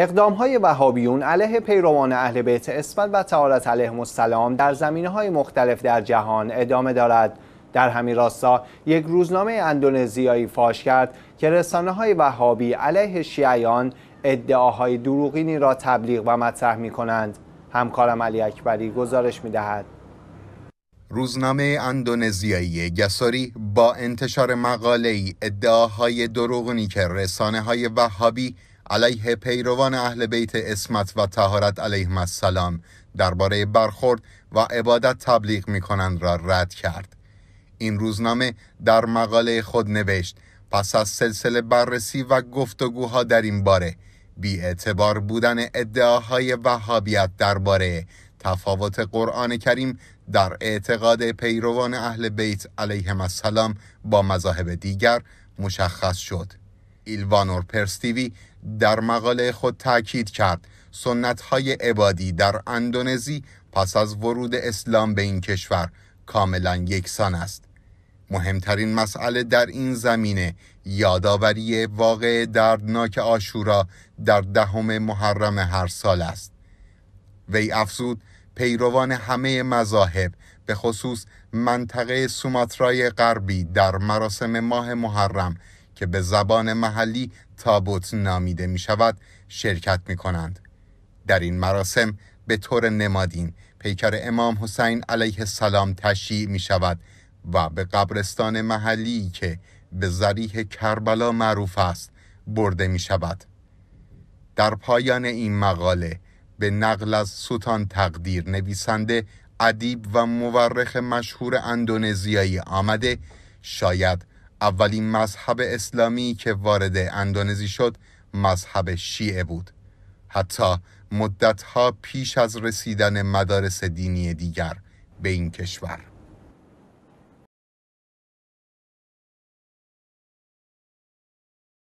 اقدام های وهابیون علیه پیروان اهل بیت اسمت و تعالت علیه السلام در زمینه های مختلف در جهان ادامه دارد در همین راستا یک روزنامه اندونزیایی فاش کرد که رسانه های وهابی علیه شیعیان ادعاهای دروغینی را تبلیغ و مطرح می کنند همکارم علی اکبری گزارش می دهد. روزنامه اندونزیایی گساری با انتشار مقاله ای ادعاهای دروغنی که رسانه های وهابی علیه پیروان اهل بیت اسمت و تهارت علیهم السلام درباره برخورد و عبادت تبلیغ می کنند را رد کرد این روزنامه در مقاله خود نوشت پس از سلسله بررسی و گفتگوها در این باره بی اعتبار بودن ادعاهای وهابیت درباره تفاوت قرآن کریم در اعتقاد پیروان اهل بیت علیهم السلام با مذاهب دیگر مشخص شد ایلوانور پرستیوی در مقاله خود تاکید کرد سنت های عبادی در اندونزی پس از ورود اسلام به این کشور کاملا یکسان است مهمترین مسئله در این زمینه یادآوری واقع دردناک آشورا در دهم محرم هر سال است وی افزود پیروان همه مذاهب به خصوص منطقه سوماترای غربی در مراسم ماه محرم که به زبان محلی تابوت نامیده می شود شرکت می کنند. در این مراسم به طور نمادین پیکر امام حسین علیه السلام تشییع می شود و به قبرستان محلی که به ذریح کربلا معروف است برده می شود. در پایان این مقاله به نقل از سوتان تقدیر نویسنده ادیب و مورخ مشهور اندونزیایی آمده شاید اولین مذهب اسلامی که وارد اندونزی شد مذهب شیعه بود حتی مدتها پیش از رسیدن مدارس دینی دیگر به این کشور